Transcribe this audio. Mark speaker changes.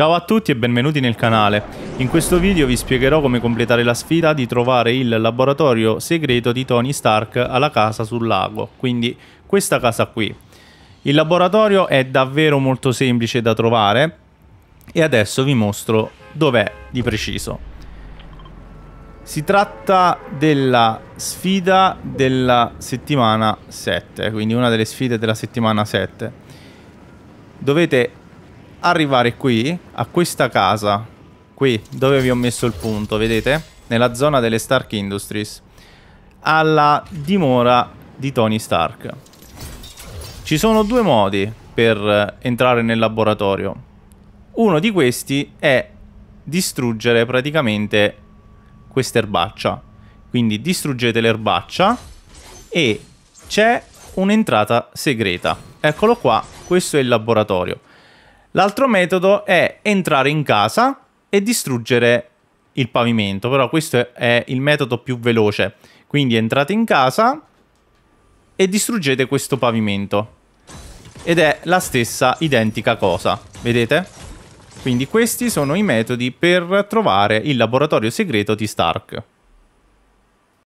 Speaker 1: Ciao a tutti e benvenuti nel canale. In questo video vi spiegherò come completare la sfida di trovare il laboratorio segreto di Tony Stark alla casa sul lago, quindi questa casa qui. Il laboratorio è davvero molto semplice da trovare e adesso vi mostro dov'è di preciso. Si tratta della sfida della settimana 7, quindi una delle sfide della settimana 7. Dovete arrivare qui, a questa casa, qui, dove vi ho messo il punto, vedete? Nella zona delle Stark Industries, alla dimora di Tony Stark. Ci sono due modi per eh, entrare nel laboratorio. Uno di questi è distruggere praticamente questa erbaccia. Quindi distruggete l'erbaccia e c'è un'entrata segreta. Eccolo qua, questo è il laboratorio. L'altro metodo è entrare in casa e distruggere il pavimento, però questo è il metodo più veloce. Quindi entrate in casa e distruggete questo pavimento. Ed è la stessa identica cosa, vedete? Quindi questi sono i metodi per trovare il laboratorio segreto di Stark.